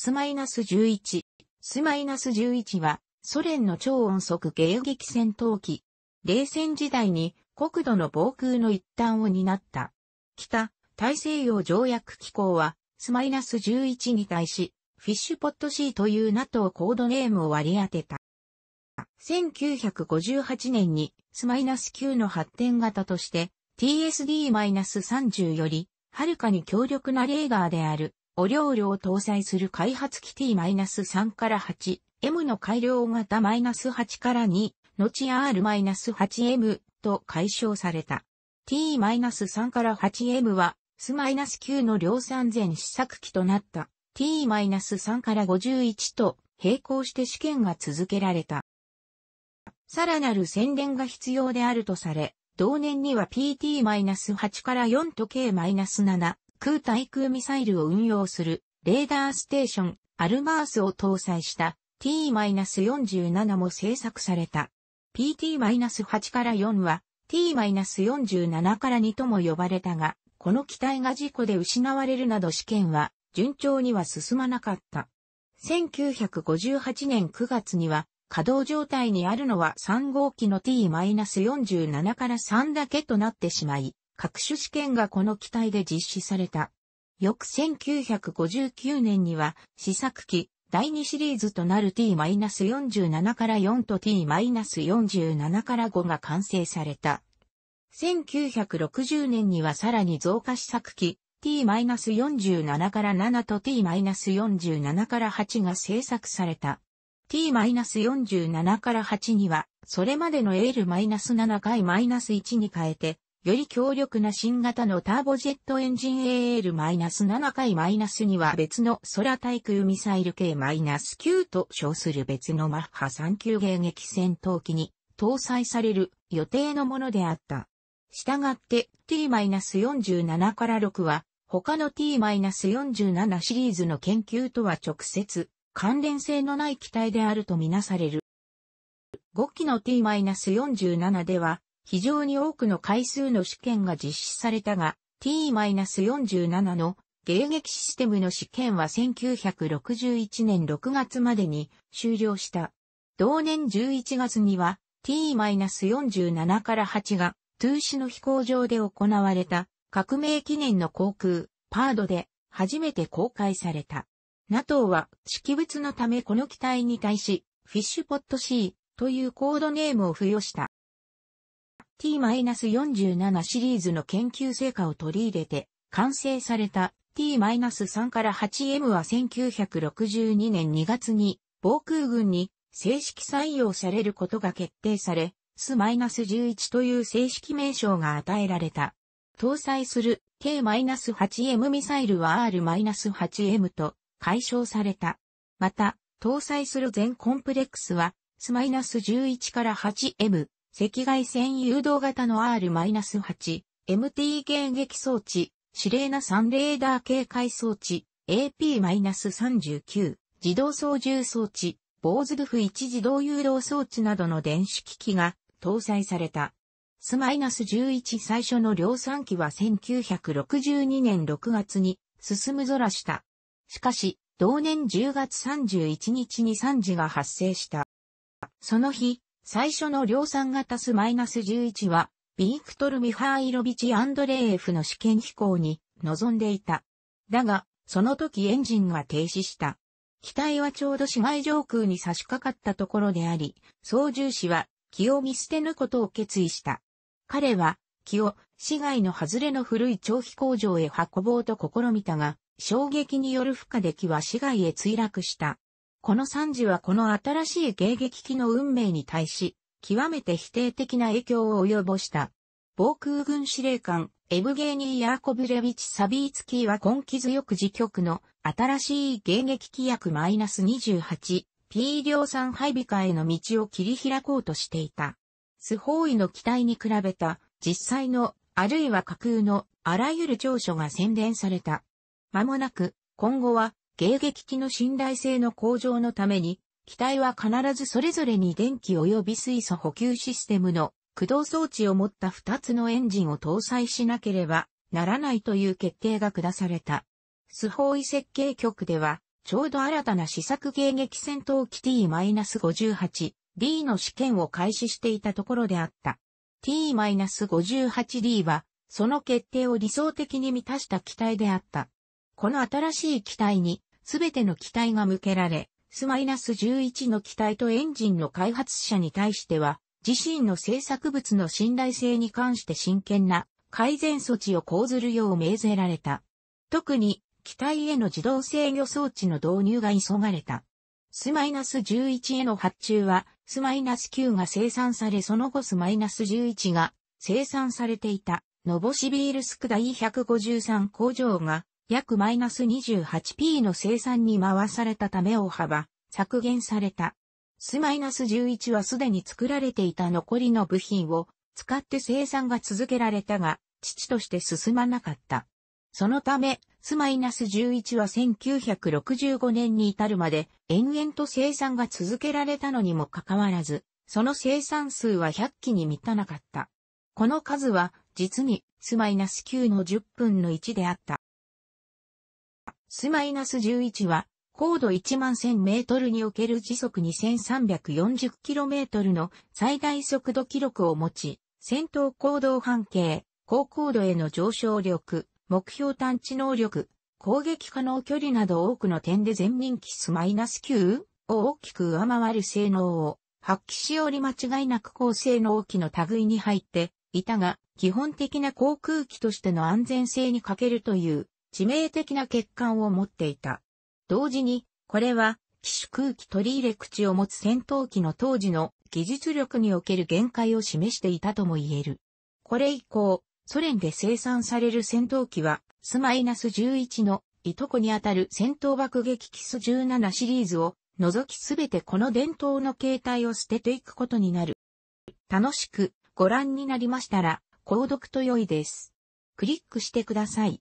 スマイナス1 1ナス1 1は、ソ連の超音速迎撃戦闘機。冷戦時代に国土の防空の一端を担った。北、大西洋条約機構は、スマイナス1 1に対し、フィッシュポットーという NATO コードネームを割り当てた。1958年にスマイナス9の発展型として TSD-30 よりはるかに強力なレーガーであるお料理を搭載する開発機 T-3 から 8M の改良型 -8 から2、後 R-8M と解消された。T-3 から 8M は、S-9 の量産前試作機となった T-3 から51と並行して試験が続けられた。さらなる宣伝が必要であるとされ、同年には PT-8 から4と K-7 空対空ミサイルを運用するレーダーステーションアルマースを搭載した T-47 も製作された。PT-8 から4は T-47 から2とも呼ばれたが、この機体が事故で失われるなど試験は順調には進まなかった。1958年9月には稼働状態にあるのは3号機の T-47 から3だけとなってしまい、各種試験がこの機体で実施された。翌1959年には試作機第2シリーズとなる T-47 から4と T-47 から5が完成された。1960年にはさらに増加試作機 T-47 から7と T-47 から8が製作された。T-47 から8には、それまでの L-7 回 -1 に変えて、より強力な新型のターボジェットエンジン AL-7 回 -2 は別の空対空ミサイル系 -9 と称する別のマッハ3級迎撃戦闘機に搭載される予定のものであった。したがって T-47 から6は他の T-47 シリーズの研究とは直接関連性のない機体であるとみなされる。5機の T-47 では非常に多くの回数の試験が実施されたが、T-47 の迎撃システムの試験は1961年6月までに終了した。同年11月には T-47 から8がトゥーシの飛行場で行われた革命記念の航空パードで初めて公開された。NATO は識別のためこの機体に対しフィッシュポット C というコードネームを付与した。T-47 シリーズの研究成果を取り入れて、完成された T-3 から 8M は1962年2月に防空軍に正式採用されることが決定され、S-11 という正式名称が与えられた。搭載する K-8M ミサイルは R-8M と解消された。また、搭載する全コンプレックスは S-11 から 8M、赤外線誘導型の R-8、MT 迎撃装置、指令な3レーダー警戒装置、AP-39、自動操縦装置、ボーズルフ1自動誘導装置などの電子機器が搭載された。S-11 最初の量産機は1962年6月に進む空した。しかし、同年10月31日に惨事が発生した。その日、最初の量産型スマイナス11は、ビークトル・ミハーイロビチ・アンドレーエフの試験飛行に臨んでいた。だが、その時エンジンが停止した。機体はちょうど市街上空に差し掛かったところであり、操縦士は気を見捨てぬことを決意した。彼は気を市街の外れの古い長飛工場へ運ぼうと試みたが、衝撃による負荷で気は市街へ墜落した。この惨事はこの新しい迎撃機の運命に対し、極めて否定的な影響を及ぼした。防空軍司令官、エブゲーニー・ヤーコブレビチ・サビーツキーは根気強く自局の新しい迎撃規約 -28P 量産配備化への道を切り開こうとしていた。スホーイの機体に比べた実際のあるいは架空のあらゆる長所が宣伝された。間もなく今後は迎撃機の信頼性の向上のために、機体は必ずそれぞれに電気及び水素補給システムの駆動装置を持った2つのエンジンを搭載しなければならないという決定が下された。スホーイ設計局では、ちょうど新たな試作迎撃戦闘機 T-58D の試験を開始していたところであった。T-58D は、その決定を理想的に満たした機体であった。この新しい機体に、すべての機体が向けられ、ス1 1の機体とエンジンの開発者に対しては、自身の制作物の信頼性に関して真剣な改善措置を講ずるよう命ぜられた。特に、機体への自動制御装置の導入が急がれた。ス1 1への発注は、ス9が生産されその後ス1 1が生産されていた、ノボシビールスク第153工場が約マイナス 28p の生産に回されたため大幅削減された。スマイナス11はすでに作られていた残りの部品を使って生産が続けられたが、父として進まなかった。そのため、スマイナス11は1965年に至るまで延々と生産が続けられたのにもかかわらず、その生産数は100機に満たなかった。この数は実にスマイナス9の10分の1であった。ス1 1は、高度1万1000メートルにおける時速2340キロメートルの最大速度記録を持ち、戦闘行動半径、高高度への上昇力、目標探知能力、攻撃可能距離など多くの点で全人機ス -9 を大きく上回る性能を発揮しより間違いなく高性能機の類に入っていたが、基本的な航空機としての安全性に欠けるという致命的な欠陥を持っていた。同時に、これは、機種空気取り入れ口を持つ戦闘機の当時の技術力における限界を示していたとも言える。これ以降、ソ連で生産される戦闘機は、スマイナス11のいとこにあたる戦闘爆撃機ス17シリーズを除きすべてこの伝統の形態を捨てていくことになる。楽しくご覧になりましたら、購読と良いです。クリックしてください。